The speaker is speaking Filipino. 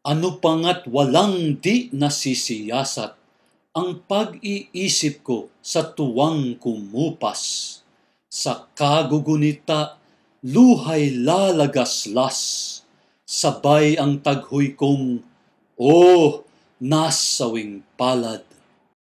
Ano pangat walang di nasisiyasat ang pag-iisip ko sa tuwang kumupas. Sa kagugunita, luhay lalagaslas. Sabay ang taghoy kong, Oh, nasawing palad.